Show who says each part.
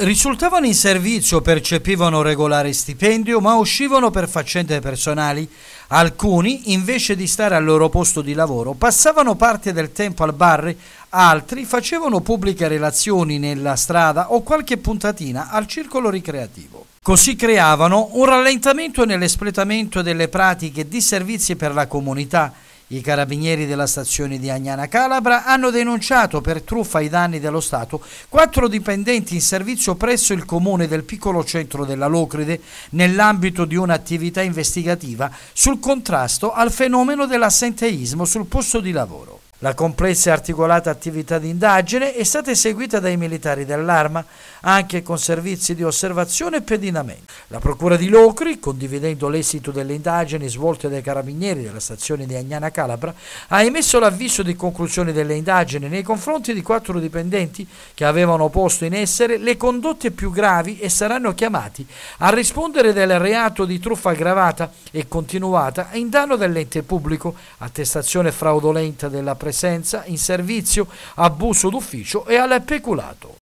Speaker 1: Risultavano in servizio, percepivano regolare stipendio, ma uscivano per faccende personali. Alcuni, invece di stare al loro posto di lavoro, passavano parte del tempo al bar, altri facevano pubbliche relazioni nella strada o qualche puntatina al circolo ricreativo. Così creavano un rallentamento nell'espletamento delle pratiche di servizi per la comunità i carabinieri della stazione di Agnana Calabra hanno denunciato per truffa ai danni dello Stato quattro dipendenti in servizio presso il comune del piccolo centro della Locride nell'ambito di un'attività investigativa sul contrasto al fenomeno dell'assenteismo sul posto di lavoro. La complessa e articolata attività di indagine è stata eseguita dai militari dell'Arma, anche con servizi di osservazione e pedinamento. La Procura di Locri, condividendo l'esito delle indagini svolte dai carabinieri della stazione di Agnana Calabra, ha emesso l'avviso di conclusione delle indagini nei confronti di quattro dipendenti che avevano posto in essere le condotte più gravi e saranno chiamati a rispondere del reato di truffa aggravata e continuata in danno dell'ente pubblico, attestazione fraudolenta della presenza presenza in servizio, abuso d'ufficio e al peculato.